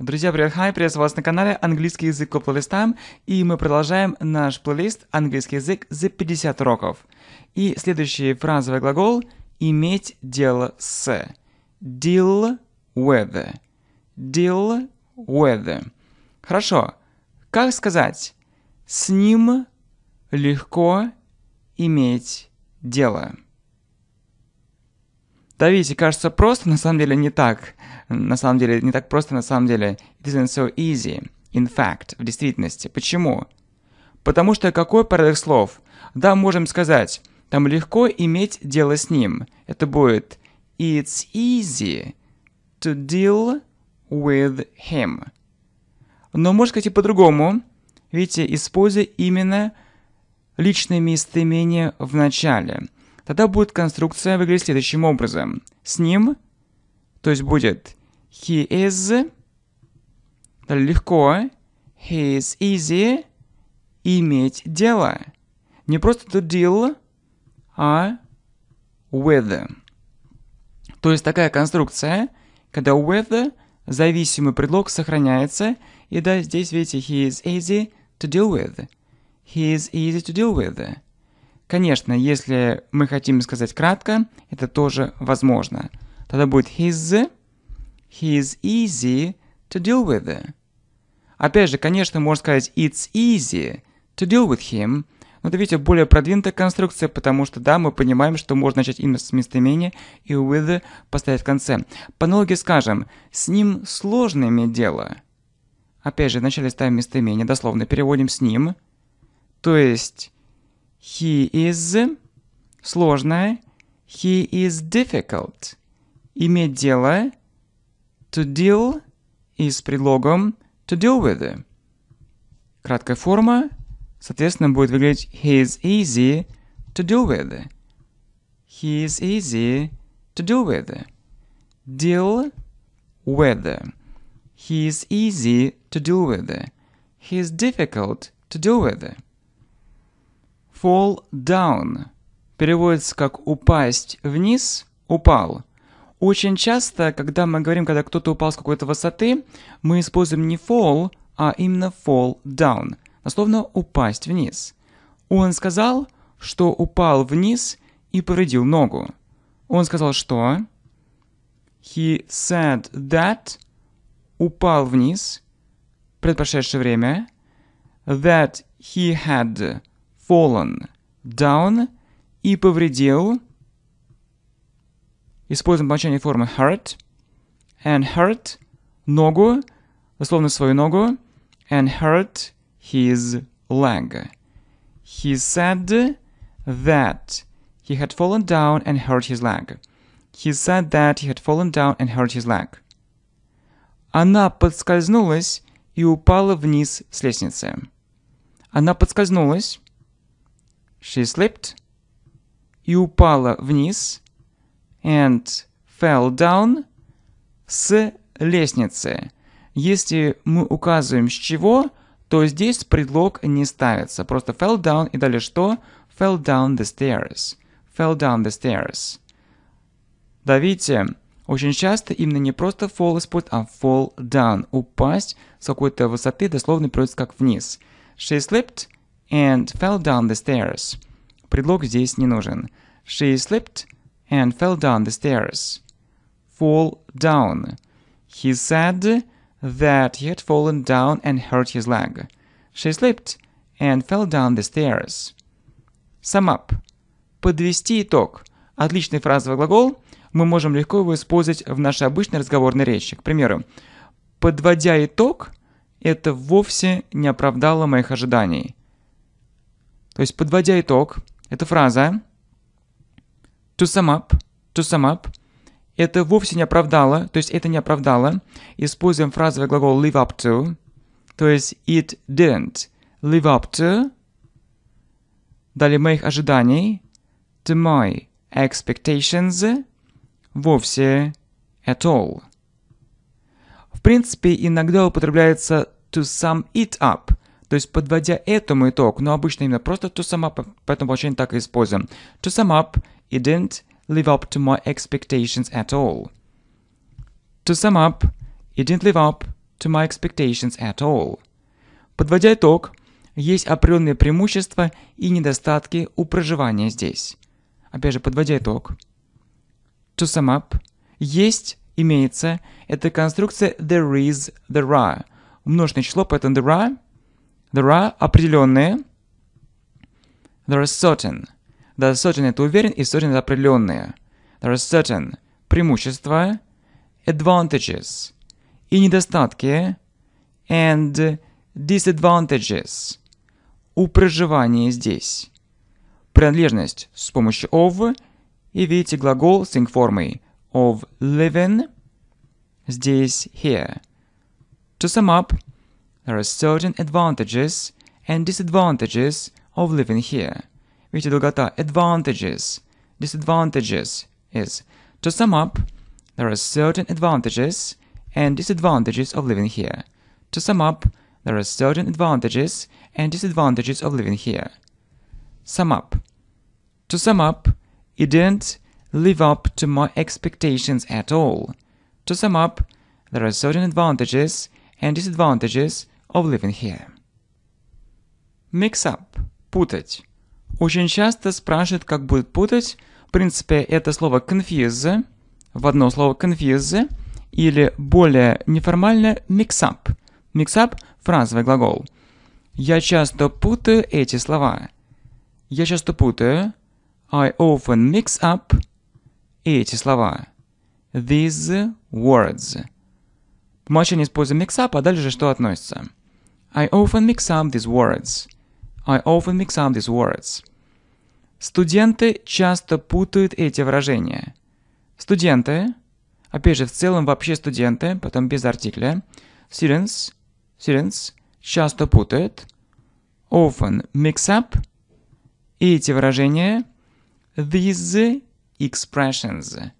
Друзья, привет, хай, приветствую вас на канале Английский язык по плейлистам, и мы продолжаем наш плейлист Английский язык за 50 уроков. И следующий фразовый глагол «иметь дело с» – «deal with», «deal with». Хорошо, как сказать «с ним легко иметь дело»? Давите, кажется просто, на самом деле не так. На самом деле не так просто, на самом деле it isn't so easy. In fact, в действительности. Почему? Потому что какой порядок слов? Да, можем сказать, там легко иметь дело с ним. Это будет it's easy to deal with him. Но можно сказать и по-другому. Видите, используя именно личное местоимение в начале. Тогда будет конструкция выглядеть следующим образом. С ним, то есть будет he is, далее легко, he is easy, иметь дело. Не просто to deal, а with. То есть такая конструкция, когда with зависимый предлог сохраняется, и да, здесь видите, he is easy to deal with. He is easy to deal with. Конечно, если мы хотим сказать кратко, это тоже возможно. Тогда будет his, he's easy to deal with. Опять же, конечно, можно сказать it's easy to deal with him, но это, видите, более продвинутая конструкция, потому что, да, мы понимаем, что можно начать именно с местоимения и with поставить в конце. По аналогии скажем, с ним сложно иметь дело. Опять же, вначале ставим местоимение, дословно переводим с ним. То есть He is сложное. He is difficult. Иметь дело. To deal и с предлогом to deal with. Краткая форма, соответственно, будет выглядеть he is easy to deal with. He is easy to deal with. Deal with. He is easy to deal with. He is difficult to deal with. Fall down переводится как «упасть вниз», «упал». Очень часто, когда мы говорим, когда кто-то упал с какой-то высоты, мы используем не fall, а именно fall down, дословно «упасть вниз». Он сказал, что упал вниз и повредил ногу. Он сказал, что... He said that упал вниз, предпрошедшее время, that he had fallen down и повредил. Используем окончание формы hurt. And hurt – ногу, условно свою ногу. And hurt his leg. He said that he had fallen down and hurt his leg. He said that he had fallen down and hurt his leg. Она подскользнулась и упала вниз с лестницы. Она подскользнулась She slipped и упала вниз and fell down с лестницы. Если мы указываем с чего, то здесь предлог не ставится. Просто fell down и далее что? Fell down the stairs. Fell down the stairs. Да видите, Очень часто именно не просто fall используют, а fall down. Упасть с какой-то высоты дословно переводится как вниз. She slipped – and fell down the stairs. Предлог здесь не нужен. She slipped and fell down the stairs. Fall down. He said that he had fallen down and hurt his leg. She slipped and fell down the stairs. Sum up. Подвести итог. Отличный фразовый глагол. Мы можем легко его использовать в нашей обычной разговорной речи. К примеру, подводя итог, это вовсе не оправдало моих ожиданий. То есть, подводя итог, эта фраза to sum up, to sum up, это вовсе не оправдало, то есть это не оправдало. Используем фразовый глагол live up to, то есть it didn't live up to, далее моих ожиданий, to my expectations, вовсе at all. В принципе, иногда употребляется to sum it up – то есть, подводя этому итог, но обычно именно просто to sum up, поэтому получение так и используем. To sum up, it didn't live up to my expectations at all. To sum up, it didn't live up to my expectations at all. Подводя итог, есть определенные преимущества и недостатки у проживания здесь. Опять же, подводя итог. To sum up, есть, имеется, это конструкция there is, there are. Множное число, поэтому there are There are определенные. There are certain. There are certain – это уверен, и certain – это определенные. There are certain – преимущества, advantages и недостатки, and disadvantages у здесь. Принадлежность с помощью of и видите глагол с инг-формой of living здесь here. To sum up – there are certain advantages and disadvantages of living here. Видите, долгота advantages, disadvantages is. To sum up, there are certain advantages and disadvantages of living here. To sum up, there are certain advantages and disadvantages of living here. Sum up. To sum up, it didn't live up to my expectations at all. To sum up, there are certain advantages and disadvantages of living here. Mix up – путать. Очень часто спрашивают, как будет путать. В принципе, это слово confuse в одно слово confuse или более неформально mix up. Mix up – фразовый глагол. Я часто путаю эти слова. Я часто путаю I often mix up эти слова. These words. По умолчанию используем mix up, а дальше что относится? I often mix up these words. I often mix up these words. Студенты часто путают эти выражения. Студенты, опять же, в целом вообще студенты, потом без артикля. Students, students часто путают. Often mix up. эти выражения. These expressions.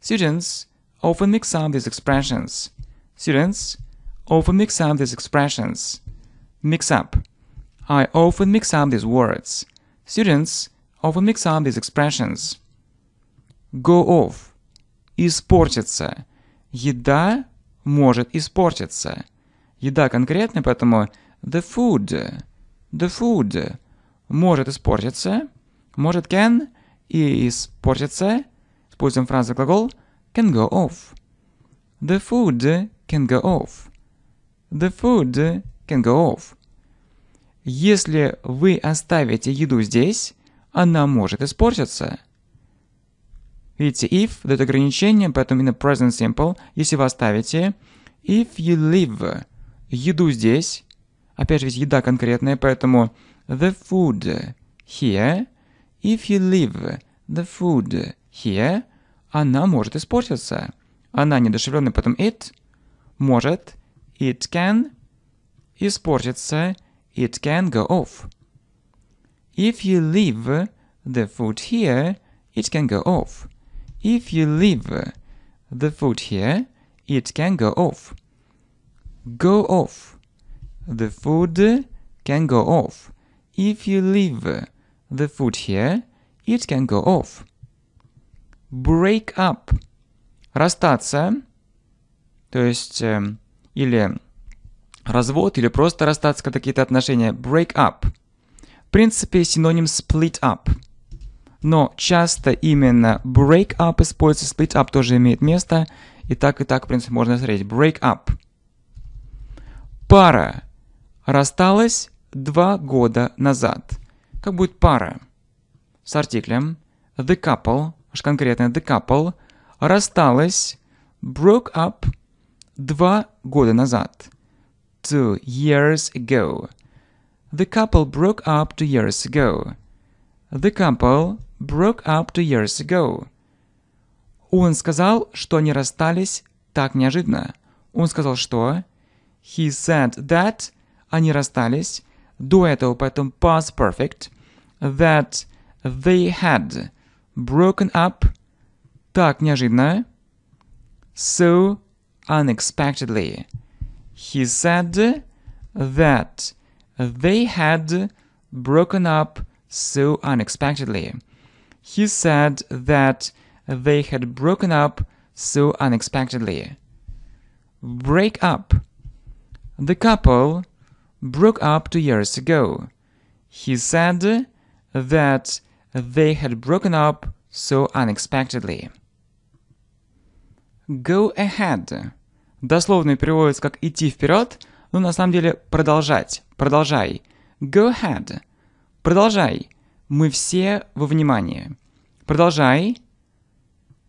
Students often mix up these expressions. Students often mix up these expressions. Mix up. I often mix up these words. Students often mix up these expressions. Go off. Испортиться. Еда может испортиться. Еда конкретно, поэтому the food. The food может испортиться. Может can и испортиться. Используем фразу глагол can go off. The food can go off. The food can go off. Если вы оставите еду здесь, она может испортиться. Видите, if дает ограничение, поэтому in the present simple, если вы оставите if you leave еду здесь, опять же ведь еда конкретная, поэтому the food here, if you leave the food here, она может испортиться. Она недушевленная, поэтому it может, it can, испортится, it can go off. If you leave the food here, it can go off. If you leave the food here, it can go off. Go off. The food can go off. If you leave the food here, it can go off. Break up. Расстаться, то есть, или развод или просто расстаться, когда какие-то отношения, break up. В принципе, синоним split up. Но часто именно break up используется, split up тоже имеет место. И так, и так, в принципе, можно смотреть Break up. Пара рассталась два года назад. Как будет пара? С артиклем the couple, уж конкретно the couple, рассталась, broke up два года назад two years ago. The couple broke up two years ago. The couple broke up two years ago. Он сказал, что они расстались так неожиданно. Он сказал, что... He said that они расстались до этого, поэтому past perfect. That they had broken up так неожиданно. So unexpectedly. He said that they had broken up so unexpectedly. He said that they had broken up so unexpectedly. Break up. The couple broke up two years ago. He said that they had broken up so unexpectedly. Go ahead. дословно переводится как «идти вперед», но ну, на самом деле «продолжать», «продолжай», «go ahead», «продолжай», «мы все во внимании», «продолжай»,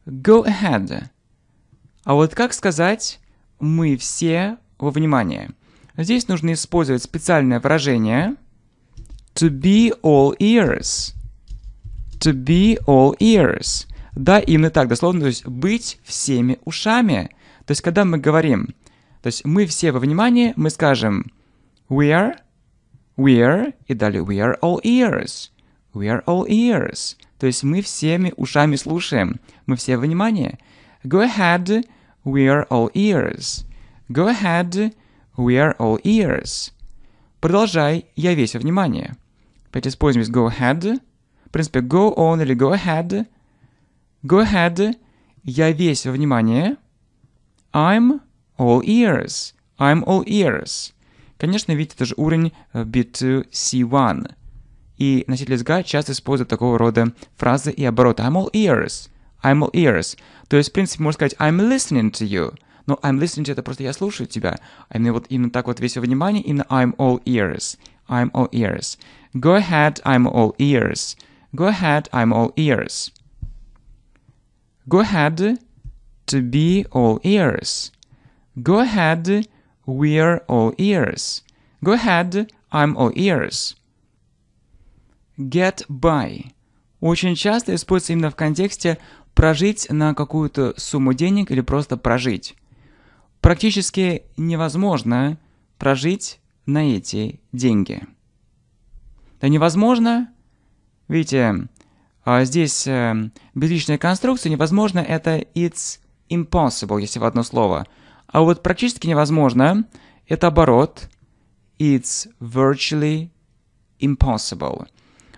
«go ahead». А вот как сказать «мы все во внимание»? Здесь нужно использовать специальное выражение «to be all ears». «to be all ears». Да, именно так, дословно, то есть «быть всеми ушами». То есть, когда мы говорим, то есть мы все во внимании, мы скажем we are, we are, и далее we are all ears, we are all ears. То есть мы всеми ушами слушаем, мы все во внимании. Go ahead, we are all ears. Go ahead, we are all ears. Продолжай, я весь внимание. Опять используем здесь go ahead. В принципе, go on или go ahead. Go ahead, я весь внимание. I'm all ears. I'm all ears. Конечно, видите, это же уровень э, B2, C1. И носитель языка часто использует такого рода фразы и обороты. I'm all ears. I'm all ears. То есть, в принципе, можно сказать I'm listening to you. Но I'm listening to это просто я слушаю тебя. А именно вот именно так вот весь внимание, именно I'm all ears. I'm all ears. Go ahead, I'm all ears. Go ahead, I'm all ears. Go ahead, to be all ears. Go ahead, we're all ears. Go ahead, I'm all ears. Get by. Очень часто используется именно в контексте прожить на какую-то сумму денег или просто прожить. Практически невозможно прожить на эти деньги. Да невозможно. Видите, а здесь э, безличная конструкция, невозможно это it's impossible, если в одно слово. А вот практически невозможно – это оборот. It's virtually impossible.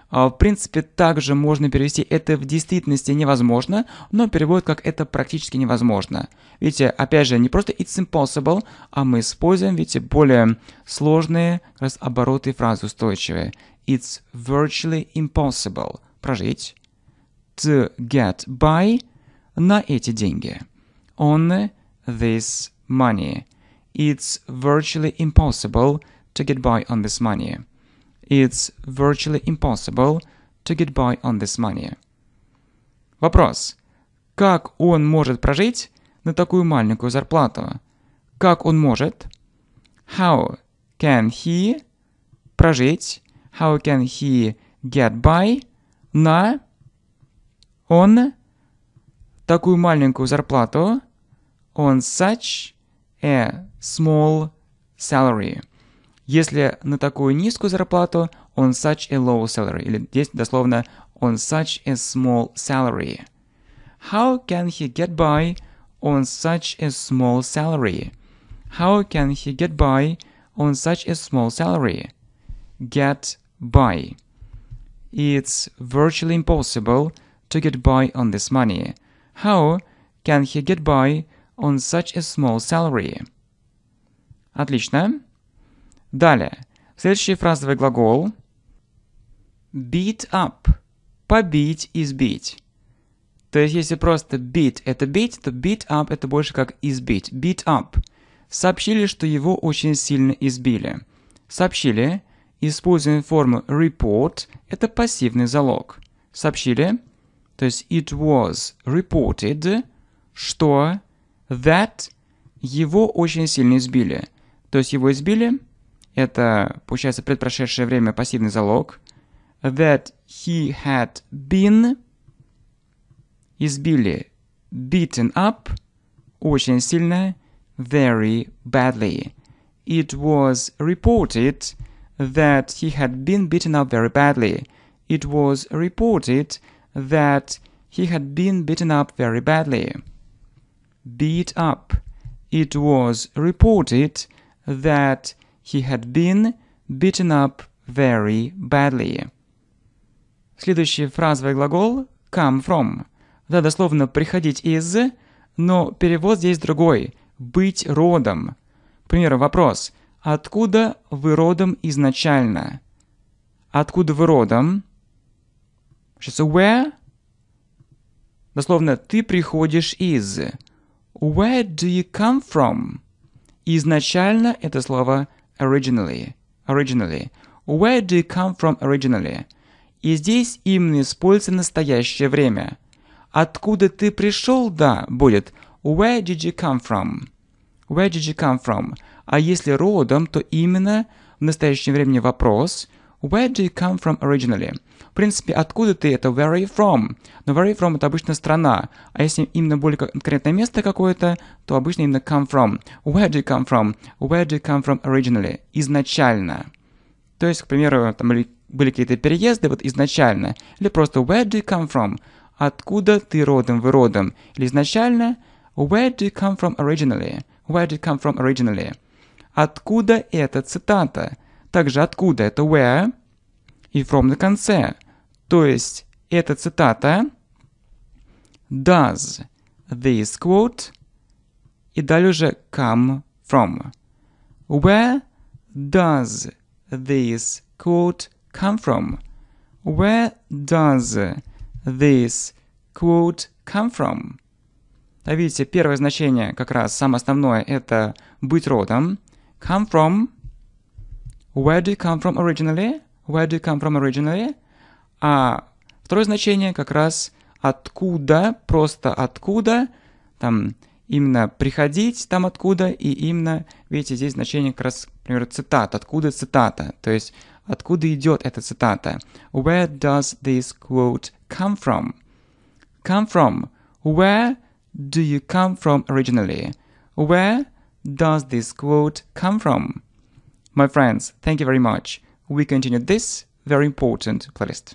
А, в принципе, также можно перевести «это в действительности невозможно», но перевод как «это практически невозможно». Видите, опять же, не просто «it's impossible», а мы используем, видите, более сложные раз обороты фразы устойчивые. «It's virtually impossible» – прожить, «to get by» – на эти деньги. on this money. It's virtually impossible to get by on this money. It's virtually impossible to get by on this money. Вопрос. Как он может прожить на такую маленькую зарплату? Как он может? How can he прожить? How can he get by на он такую маленькую зарплату on such a small salary. Если на такую низкую зарплату, on such a low salary. Или здесь дословно on such a small salary. How can he get by on such a small salary? How can he get by on such a small salary? Get by. It's virtually impossible to get by on this money. How can he get by on such a small salary. Отлично. Далее. Следующий фразовый глагол beat up. Побить, избить. То есть, если просто beat – это бить, то beat up – это больше как избить. Beat up. Сообщили, что его очень сильно избили. Сообщили. Используем форму report – это пассивный залог. Сообщили. То есть, it was reported, что that его очень сильно избили. То есть его избили, это, получается, предпрошедшее время пассивный залог. That he had been избили beaten up очень сильно very badly. It was reported that he had been beaten up very badly. It was reported that he had been beaten up very badly beat up. It was reported that he had been beaten up very badly. Следующий фразовый глагол come from. Да, дословно приходить из, но перевод здесь другой – быть родом. К примеру, вопрос «Откуда вы родом изначально?» «Откуда вы родом?» Сейчас «where» Дословно «ты приходишь из». Where do you come from? Изначально это слово originally. Originally. Where do you come from originally? И здесь именно используется настоящее время. Откуда ты пришел, да, будет Where did you come from? Where did you come from? А если родом, то именно в настоящее время вопрос – Where do you come from originally? В принципе, откуда ты? Это where are you from? Но where are you from это обычно страна. А если именно более конкретное место какое-то, то обычно именно come from. Where do you come from? Where do you come from originally? Изначально. То есть, к примеру, там были какие-то переезды вот изначально. Или просто where do you come from? Откуда ты родом, вы родом? Или изначально where do you come from originally? Where do you come from originally? Откуда эта цитата? также откуда это where и from на конце. То есть эта цитата does this quote и далее уже come from. Where does this quote come from? Where does this quote come from? Да, видите, первое значение, как раз самое основное, это быть родом. Come from Where do you come from originally? Where do you come from originally? А второе значение как раз откуда, просто откуда, там именно приходить там откуда, и именно, видите, здесь значение как раз, например, цитат, откуда цитата, то есть откуда идет эта цитата. Where does this quote come from? Come from. Where do you come from originally? Where does this quote come from? My friends, thank you very much. We continue this very important playlist.